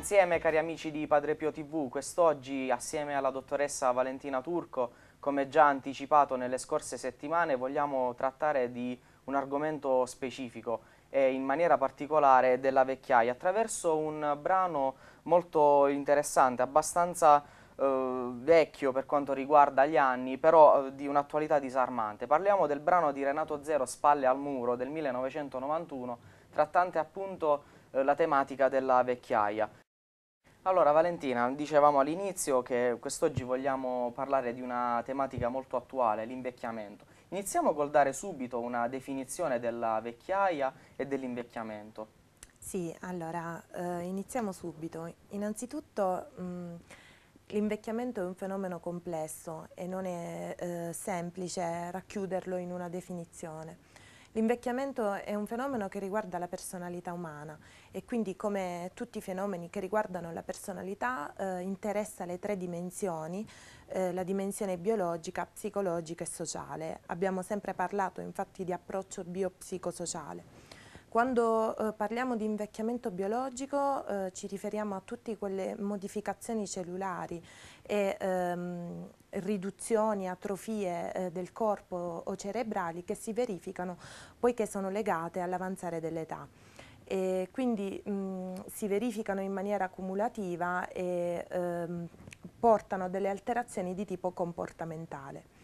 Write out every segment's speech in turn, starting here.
insieme cari amici di Padre Pio TV, quest'oggi assieme alla dottoressa Valentina Turco, come già anticipato nelle scorse settimane, vogliamo trattare di un argomento specifico e in maniera particolare della vecchiaia attraverso un brano molto interessante, abbastanza eh, vecchio per quanto riguarda gli anni, però eh, di un'attualità disarmante. Parliamo del brano di Renato Zero Spalle al muro del 1991, trattante appunto eh, la tematica della vecchiaia. Allora Valentina, dicevamo all'inizio che quest'oggi vogliamo parlare di una tematica molto attuale, l'invecchiamento. Iniziamo col dare subito una definizione della vecchiaia e dell'invecchiamento. Sì, allora eh, iniziamo subito. Innanzitutto mm, l'invecchiamento è un fenomeno complesso e non è eh, semplice racchiuderlo in una definizione. L'invecchiamento è un fenomeno che riguarda la personalità umana e quindi come tutti i fenomeni che riguardano la personalità eh, interessa le tre dimensioni, eh, la dimensione biologica, psicologica e sociale. Abbiamo sempre parlato infatti di approccio biopsicosociale. Quando eh, parliamo di invecchiamento biologico eh, ci riferiamo a tutte quelle modificazioni cellulari e ehm, riduzioni, atrofie eh, del corpo o cerebrali che si verificano poiché sono legate all'avanzare dell'età. quindi mh, si verificano in maniera cumulativa e ehm, portano delle alterazioni di tipo comportamentale.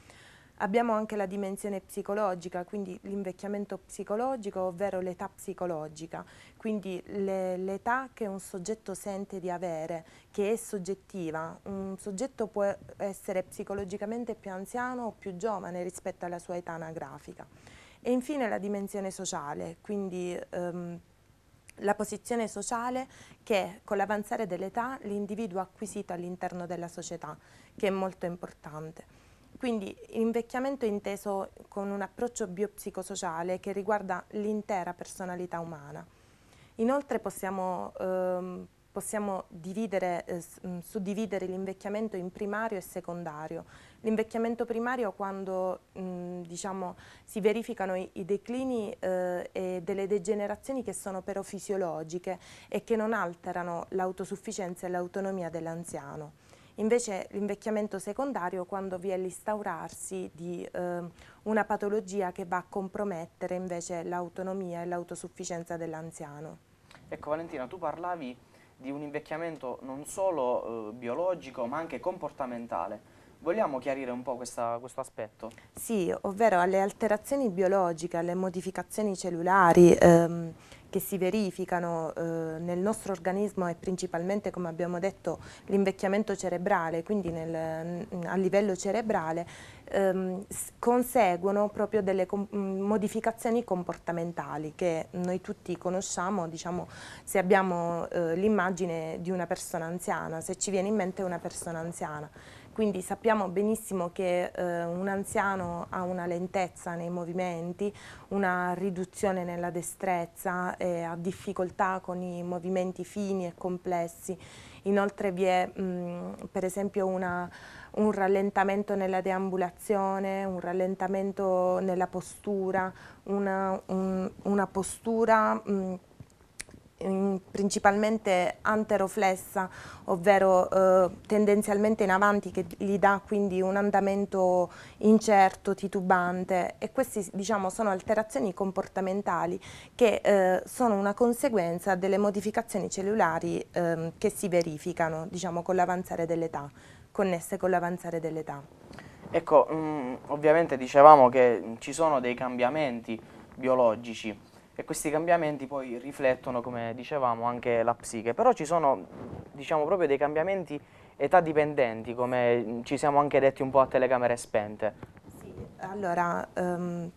Abbiamo anche la dimensione psicologica, quindi l'invecchiamento psicologico, ovvero l'età psicologica, quindi l'età che un soggetto sente di avere, che è soggettiva. Un soggetto può essere psicologicamente più anziano o più giovane rispetto alla sua età anagrafica. E infine la dimensione sociale, quindi ehm, la posizione sociale che con l'avanzare dell'età l'individuo ha acquisito all'interno della società, che è molto importante. Quindi invecchiamento è inteso con un approccio biopsicosociale che riguarda l'intera personalità umana. Inoltre possiamo, ehm, possiamo dividere, eh, mm, suddividere l'invecchiamento in primario e secondario. L'invecchiamento primario quando mh, mm, diciamo, si verificano i, i declini eh, e delle degenerazioni che sono però fisiologiche e che non alterano l'autosufficienza e l'autonomia dell'anziano. Invece l'invecchiamento secondario quando vi è l'instaurarsi di eh, una patologia che va a compromettere invece l'autonomia e l'autosufficienza dell'anziano. Ecco Valentina, tu parlavi di un invecchiamento non solo eh, biologico ma anche comportamentale. Vogliamo chiarire un po' questa, questo aspetto? Sì, ovvero alle alterazioni biologiche, alle modificazioni cellulari, ehm, che si verificano eh, nel nostro organismo è principalmente, come abbiamo detto, l'invecchiamento cerebrale, quindi nel, mm, a livello cerebrale, ehm, conseguono proprio delle com mm, modificazioni comportamentali che noi tutti conosciamo, diciamo, se abbiamo eh, l'immagine di una persona anziana, se ci viene in mente una persona anziana quindi sappiamo benissimo che eh, un anziano ha una lentezza nei movimenti, una riduzione nella destrezza, eh, ha difficoltà con i movimenti fini e complessi. Inoltre vi è mh, mm, per esempio una, un rallentamento nella deambulazione, un rallentamento nella postura, una, un, una postura mh, mm, principalmente anteroflessa, ovvero eh, tendenzialmente in avanti che gli dà quindi un andamento incerto, titubante e queste diciamo, sono alterazioni comportamentali che eh, sono una conseguenza delle modificazioni cellulari eh, che si verificano diciamo, con l'avanzare dell'età, connesse con l'avanzare dell'età. Ecco, mh, mm, ovviamente dicevamo che ci sono dei cambiamenti biologici, e questi cambiamenti poi riflettono, come dicevamo, anche la psiche. Però ci sono, diciamo, proprio dei cambiamenti età dipendenti, come ci siamo anche detti un po' a telecamere spente. Sì, allora... Um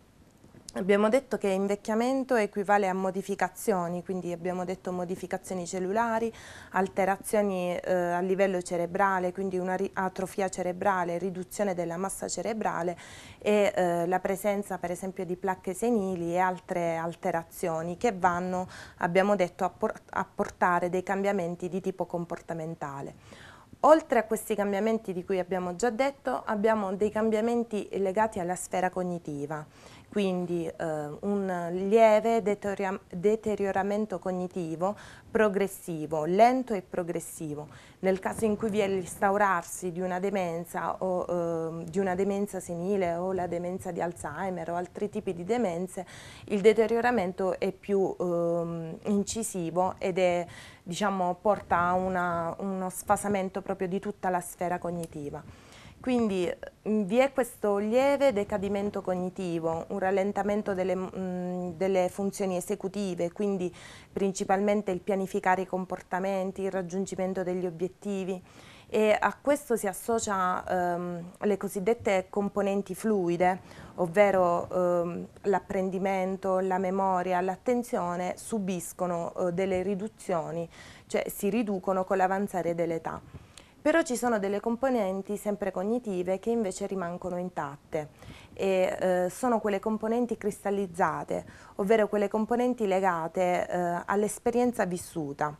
Abbiamo detto che invecchiamento equivale a modificazioni, quindi abbiamo detto modificazioni cellulari, alterazioni eh, a livello cerebrale, quindi un'atrofia cerebrale, riduzione della massa cerebrale e eh, la presenza per esempio di placche senili e altre alterazioni che vanno, abbiamo detto, a, por a portare dei cambiamenti di tipo comportamentale. Oltre a questi cambiamenti di cui abbiamo già detto, abbiamo dei cambiamenti legati alla sfera cognitiva quindi eh, un lieve deterioramento cognitivo progressivo, lento e progressivo. Nel caso in cui vi è l'instaurarsi di una demenza o eh, di una demenza senile o la demenza di Alzheimer o altri tipi di demenze, il deterioramento è più eh, incisivo ed è, diciamo, porta a una, uno sfasamento proprio di tutta la sfera cognitiva. Quindi mm, vi è questo lieve decadimento cognitivo, un rallentamento delle, mh, mm, delle, funzioni esecutive, quindi principalmente il pianificare i comportamenti, il raggiungimento degli obiettivi e a questo si associa ehm, le cosiddette componenti fluide, ovvero ehm, l'apprendimento, la memoria, l'attenzione subiscono eh, delle riduzioni, cioè si riducono con l'avanzare dell'età però ci sono delle componenti sempre cognitive che invece rimangono intatte e eh, sono quelle componenti cristallizzate, ovvero quelle componenti legate eh, all'esperienza vissuta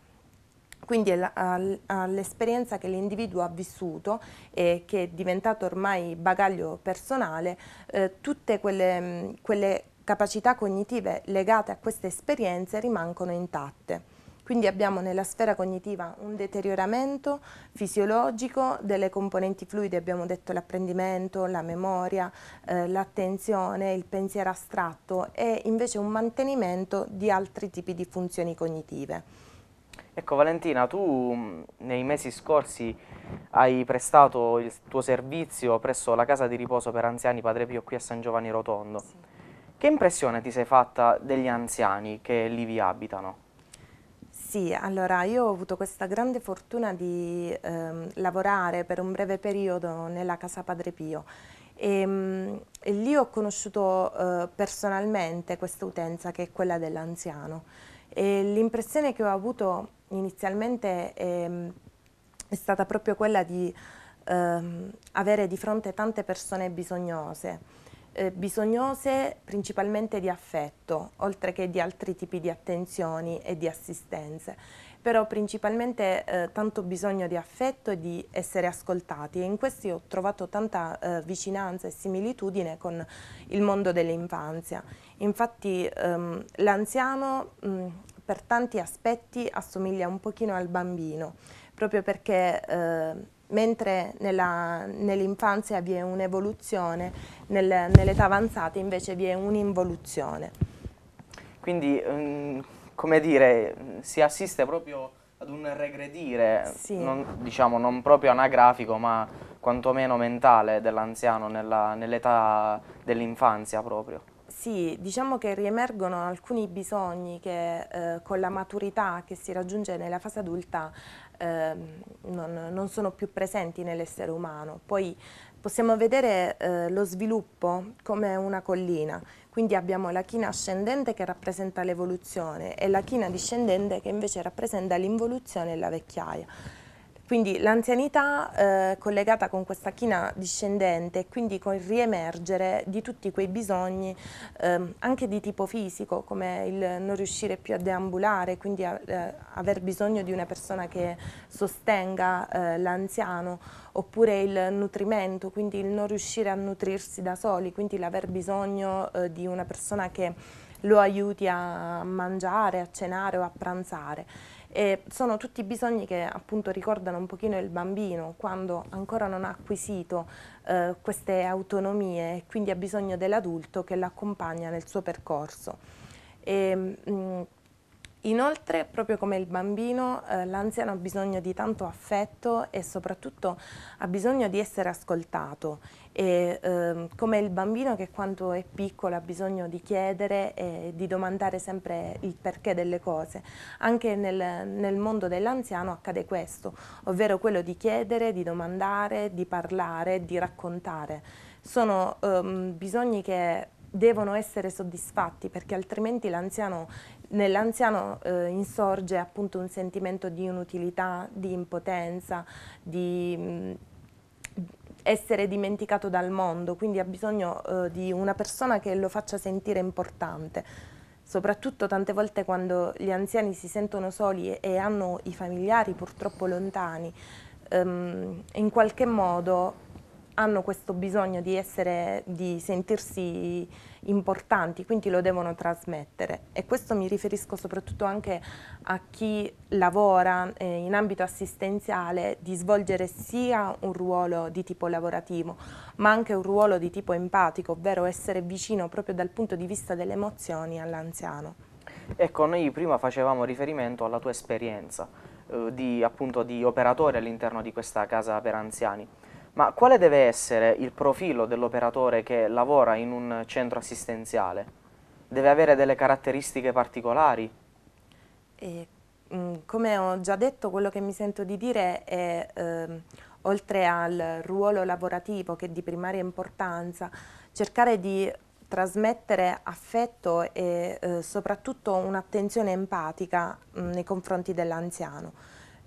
quindi all'esperienza che l'individuo ha vissuto e che è diventato ormai bagaglio personale, eh, tutte quelle, mm, quelle capacità cognitive legate a queste esperienze rimangono intatte. Quindi abbiamo nella sfera cognitiva un deterioramento fisiologico delle componenti fluide, abbiamo detto l'apprendimento, la memoria, eh, l'attenzione, il pensiero astratto e invece un mantenimento di altri tipi di funzioni cognitive. Ecco Valentina, tu mm, nei mesi scorsi hai prestato il tuo servizio presso la casa di riposo per anziani Padre Pio qui a San Giovanni Rotondo. Sì. Che impressione ti sei fatta degli anziani che lì vi abitano? Sì, allora io ho avuto questa grande fortuna di ehm, lavorare per un breve periodo nella Casa Padre Pio e, ehm, e lì ho conosciuto eh, personalmente questa utenza che è quella dell'anziano e l'impressione che ho avuto inizialmente è, ehm, è stata proprio quella di ehm, avere di fronte tante persone bisognose eh, bisognose principalmente di affetto, oltre che di altri tipi di attenzioni e di assistenze, però principalmente eh, tanto bisogno di affetto e di essere ascoltati e in questi ho trovato tanta eh, vicinanza e similitudine con il mondo dell'infanzia. Infatti ehm, l'anziano mm, per tanti aspetti assomiglia un pochino al bambino, proprio perché eh, mentre nell'infanzia vi è un'evoluzione, nel, nell'età avanzata invece vi è un'involuzione. Quindi, um, come dire, si assiste proprio ad un regredire, sì. non, diciamo non proprio anagrafico, ma quantomeno mentale dell'anziano nell'età dell'infanzia proprio. Sì, diciamo che riemergono alcuni bisogni che eh, con la maturità che si raggiunge nella fase adulta eh, non, non, sono più presenti nell'essere umano. Poi possiamo vedere eh, lo sviluppo come una collina, quindi abbiamo la china ascendente che rappresenta l'evoluzione e la china discendente che invece rappresenta l'involuzione e la vecchiaia. Quindi l'anzianità eh, collegata con questa china discendente e quindi con il riemergere di tutti quei bisogni eh, anche di tipo fisico come il non riuscire più a deambulare, quindi a, eh, aver bisogno di una persona che sostenga eh, l'anziano oppure il nutrimento, quindi il non riuscire a nutrirsi da soli, quindi l'aver bisogno eh, di una persona che lo aiuti a mangiare, a cenare o a pranzare. E sono tutti bisogni che appunto ricordano un pochino il bambino quando ancora non ha acquisito eh, queste autonomie e quindi ha bisogno dell'adulto che l'accompagna nel suo percorso. E, mh, mm, Inoltre, proprio come il bambino, eh, l'anziano ha bisogno di tanto affetto e soprattutto ha bisogno di essere ascoltato. E, eh, come il bambino che quando è piccolo ha bisogno di chiedere e di domandare sempre il perché delle cose. Anche nel, nel mondo dell'anziano accade questo, ovvero quello di chiedere, di domandare, di parlare, di raccontare. Sono ehm, bisogni che devono essere soddisfatti perché altrimenti l'anziano Nell'anziano eh, insorge appunto un sentimento di inutilità, di impotenza, di mh, mm, essere dimenticato dal mondo, quindi ha bisogno eh, di una persona che lo faccia sentire importante. Soprattutto tante volte quando gli anziani si sentono soli e, e hanno i familiari purtroppo lontani, ehm, in qualche modo hanno questo bisogno di, essere, di sentirsi importanti, quindi lo devono trasmettere. E questo mi riferisco soprattutto anche a chi lavora eh, in ambito assistenziale di svolgere sia un ruolo di tipo lavorativo, ma anche un ruolo di tipo empatico, ovvero essere vicino proprio dal punto di vista delle emozioni all'anziano. Ecco, noi prima facevamo riferimento alla tua esperienza eh, di, appunto, di operatore all'interno di questa casa per anziani. Ma quale deve essere il profilo dell'operatore che lavora in un centro assistenziale? Deve avere delle caratteristiche particolari? E, mh, mm, come ho già detto, quello che mi sento di dire è, eh, oltre al ruolo lavorativo che è di primaria importanza, cercare di trasmettere affetto e eh, soprattutto un'attenzione empatica mh, mm, nei confronti dell'anziano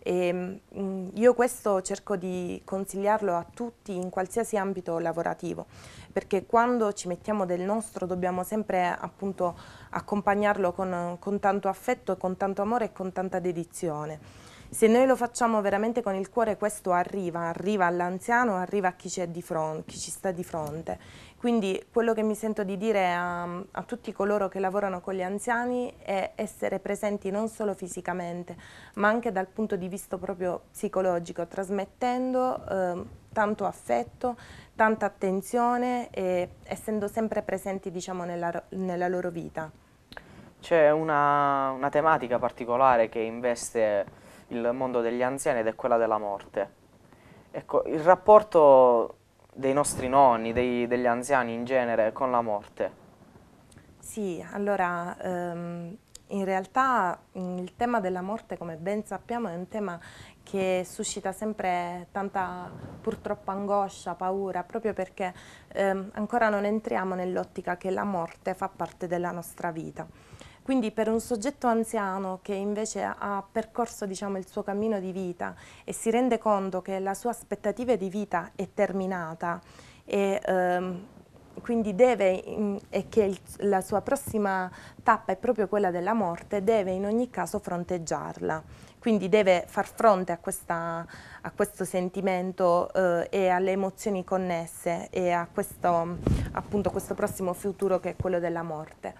e, ehm, mh, io questo cerco di consigliarlo a tutti in qualsiasi ambito lavorativo, perché quando ci mettiamo del nostro dobbiamo sempre appunto accompagnarlo con, con tanto affetto, con tanto amore e con tanta dedizione. Se noi lo facciamo veramente con il cuore questo arriva, arriva all'anziano, arriva a chi, chi ci sta di fronte quindi quello che mi sento di dire a, a, tutti coloro che lavorano con gli anziani è essere presenti non solo fisicamente, ma anche dal punto di vista proprio psicologico, trasmettendo eh, tanto affetto, tanta attenzione e essendo sempre presenti diciamo, nella, nella loro vita. C'è una, una tematica particolare che investe il mondo degli anziani ed è quella della morte. Ecco, il rapporto dei nostri nonni, dei, degli anziani in genere con la morte? Sì, allora ehm, in realtà mm, il tema della morte come ben sappiamo è un tema che suscita sempre tanta purtroppo angoscia, paura, proprio perché ehm, ancora non entriamo nell'ottica che la morte fa parte della nostra vita. Quindi per un soggetto anziano che invece ha percorso diciamo, il suo cammino di vita e si rende conto che la sua aspettativa di vita è terminata e ehm, quindi deve, mm, e che il, la sua prossima tappa è proprio quella della morte, deve in ogni caso fronteggiarla. Quindi deve far fronte a, questa, a questo sentimento eh, e alle emozioni connesse e a questo, appunto, questo prossimo futuro che è quello della morte.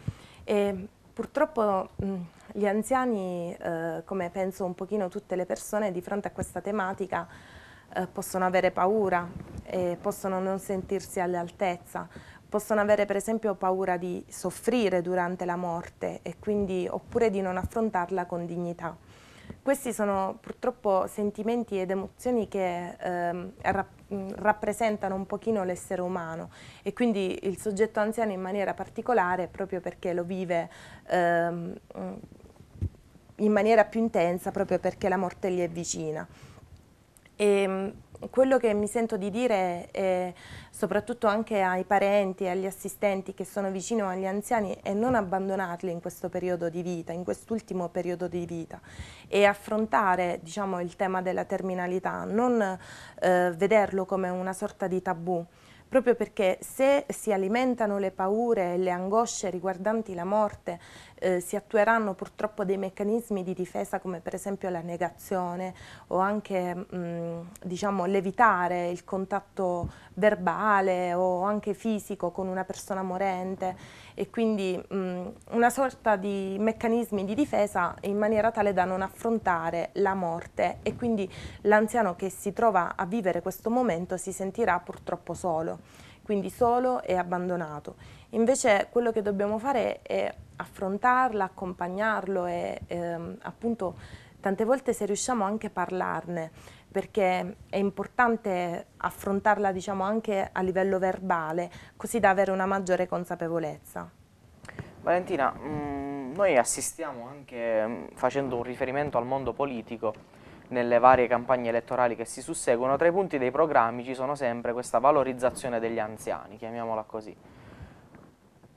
E, Purtroppo mm, gli anziani, eh, come penso un pochino tutte le persone, di fronte a questa tematica eh, possono avere paura, eh, possono non sentirsi all'altezza, possono avere per esempio paura di soffrire durante la morte e quindi, oppure di non affrontarla con dignità. Questi sono purtroppo sentimenti ed emozioni che ehm, rap mm, rappresentano un pochino l'essere umano e quindi il soggetto anziano in maniera particolare proprio perché lo vive ehm, mm, in maniera più intensa proprio perché la morte gli è vicina. E, ehm, quello che mi sento di dire è, soprattutto anche ai parenti e agli assistenti che sono vicino agli anziani è non abbandonarli in questo periodo di vita, in quest'ultimo periodo di vita e affrontare diciamo, il tema della terminalità, non eh, vederlo come una sorta di tabù proprio perché se si alimentano le paure e le angosce riguardanti la morte eh, si attueranno purtroppo dei meccanismi di difesa come per esempio la negazione o anche mh, diciamo, l'evitare il contatto verbale o anche fisico con una persona morente e quindi mh, una sorta di meccanismi di difesa in maniera tale da non affrontare la morte e quindi l'anziano che si trova a vivere questo momento si sentirà purtroppo solo quindi solo e abbandonato. Invece quello che dobbiamo fare è affrontarla, accompagnarlo e ehm, appunto tante volte se riusciamo anche a parlarne perché è importante affrontarla diciamo anche a livello verbale così da avere una maggiore consapevolezza. Valentina, mh, mm, noi assistiamo anche mh, mm, facendo un riferimento al mondo politico nelle varie campagne elettorali che si susseguono, tra i punti dei programmi ci sono sempre questa valorizzazione degli anziani, chiamiamola così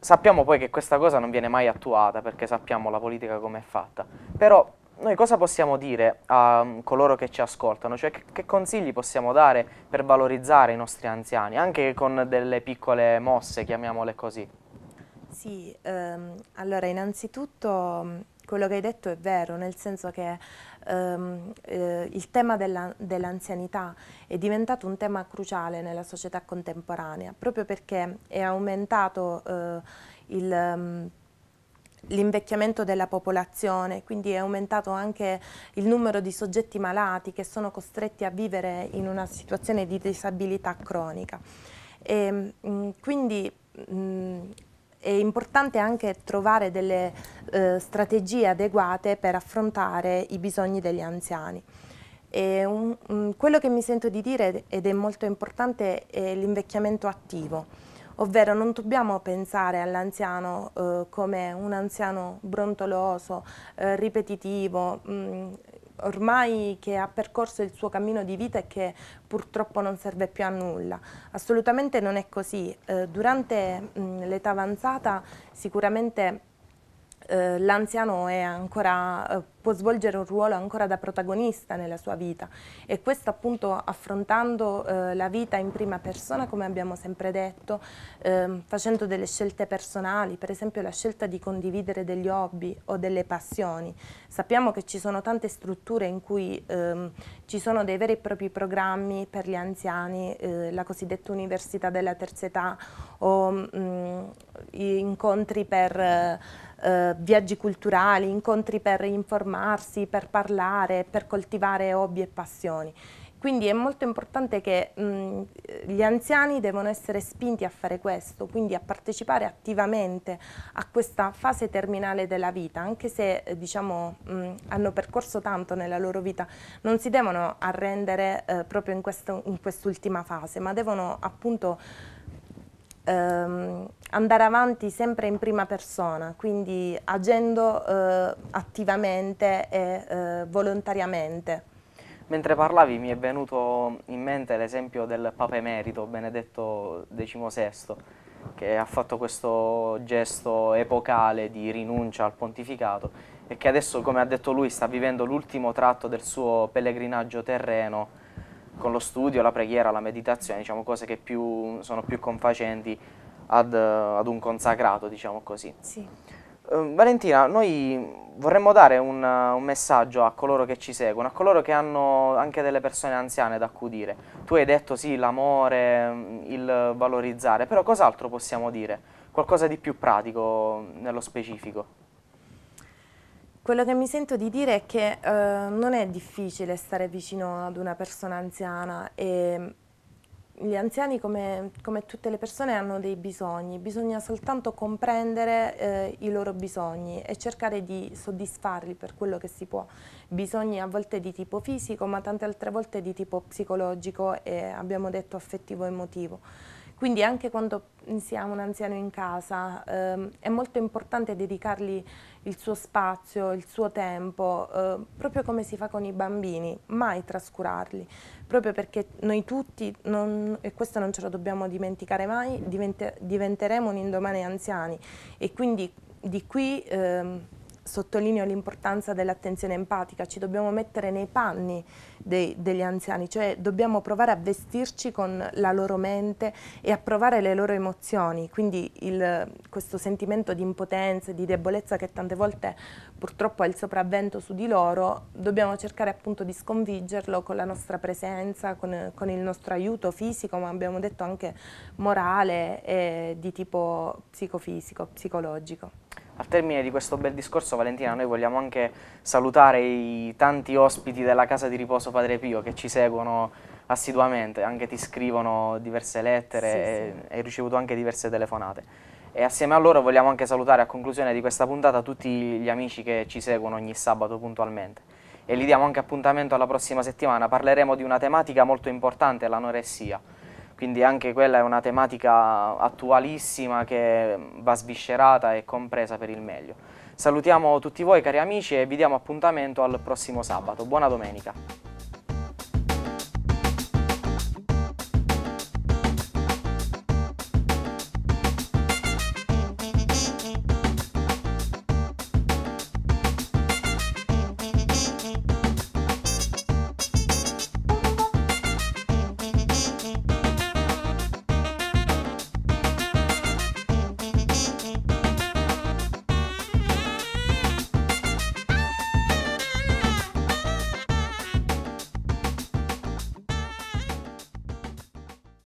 sappiamo poi che questa cosa non viene mai attuata perché sappiamo la politica come è fatta, però noi cosa possiamo dire a mm, coloro che ci ascoltano? Cioè che, che, consigli possiamo dare per valorizzare i nostri anziani, anche con delle piccole mosse, chiamiamole così? Sì, ehm, allora innanzitutto mm, quello che hai detto è vero, nel senso che ehm, eh, il tema dell'anzianità è diventato un tema cruciale nella società contemporanea, proprio perché è aumentato eh, il ehm, l'invecchiamento della popolazione, quindi è aumentato anche il numero di soggetti malati che sono costretti a vivere in una situazione di disabilità cronica. E, mh, mm, quindi mh, mm, è importante anche trovare delle eh, strategie adeguate per affrontare i bisogni degli anziani. Un, mh, quello che mi sento di dire, ed è molto importante, è l'invecchiamento attivo, ovvero non dobbiamo pensare all'anziano eh, come un anziano brontoloso, eh, ripetitivo, mh, mm, ormai che ha percorso il suo cammino di vita e che purtroppo non serve più a nulla. Assolutamente non è così. Eh, durante l'età avanzata sicuramente eh, l'anziano eh, può svolgere un ruolo ancora da protagonista nella sua vita e questo appunto affrontando eh, la vita in prima persona come abbiamo sempre detto, ehm, facendo delle scelte personali, per esempio la scelta di condividere degli hobby o delle passioni. Sappiamo che ci sono tante strutture in cui ehm, ci sono dei veri e propri programmi per gli anziani, eh, la cosiddetta università della terza età o mh, mm, incontri per eh, viaggi culturali, incontri per informarsi, per parlare, per coltivare hobby e passioni. Quindi è molto importante che mh, mm, gli anziani devono essere spinti a fare questo, quindi a partecipare attivamente a questa fase terminale della vita, anche se eh, diciamo, mh, mm, hanno percorso tanto nella loro vita, non si devono arrendere eh, proprio in quest'ultima quest fase, ma devono appunto ehm, andare avanti sempre in prima persona, quindi agendo eh, attivamente e eh, volontariamente. Mentre parlavi mi è venuto in mente l'esempio del Papa Emerito Benedetto XVI che ha fatto questo gesto epocale di rinuncia al pontificato e che adesso, come ha detto lui, sta vivendo l'ultimo tratto del suo pellegrinaggio terreno con lo studio, la preghiera, la meditazione, diciamo cose che più, sono più confacenti ad, ad, un consacrato, diciamo così. Sì. Uh, Valentina, noi vorremmo dare un, un, messaggio a coloro che ci seguono, a coloro che hanno anche delle persone anziane da accudire. Tu hai detto sì, l'amore, mm, il valorizzare, però cos'altro possiamo dire? Qualcosa di più pratico nello specifico? Quello che mi sento di dire è che eh, non è difficile stare vicino ad una persona anziana e mm, gli anziani come, come tutte le persone hanno dei bisogni, bisogna soltanto comprendere eh, i loro bisogni e cercare di soddisfarli per quello che si può. Bisogni a volte di tipo fisico ma tante altre volte di tipo psicologico e abbiamo detto affettivo-emotivo. Quindi anche quando si ha un anziano in casa ehm, è molto importante dedicargli il suo spazio, il suo tempo, eh, proprio come si fa con i bambini, mai trascurarli, proprio perché noi tutti, non, e questo non ce lo dobbiamo dimenticare mai, divente, diventeremo un indomani anziani e quindi di qui... Ehm, sottolineo l'importanza dell'attenzione empatica, ci dobbiamo mettere nei panni dei, degli anziani, cioè dobbiamo provare a vestirci con la loro mente e a provare le loro emozioni, quindi il, questo sentimento di impotenza, di debolezza che tante volte purtroppo ha il sopravvento su di loro, dobbiamo cercare appunto di sconfiggerlo con la nostra presenza, con, con il nostro aiuto fisico, ma abbiamo detto anche morale e di tipo psicofisico, psicologico. Al termine di questo bel discorso, Valentina, noi vogliamo anche salutare i tanti ospiti della Casa di Riposo Padre Pio che ci seguono assiduamente, anche ti scrivono diverse lettere sì, e sì. hai ricevuto anche diverse telefonate. E assieme a loro vogliamo anche salutare a conclusione di questa puntata tutti gli amici che ci seguono ogni sabato puntualmente. E gli diamo anche appuntamento alla prossima settimana, parleremo di una tematica molto importante, l'anoressia quindi anche quella è una tematica attualissima che va sviscerata e compresa per il meglio. Salutiamo tutti voi cari amici e vi diamo appuntamento al prossimo sabato. Buona domenica!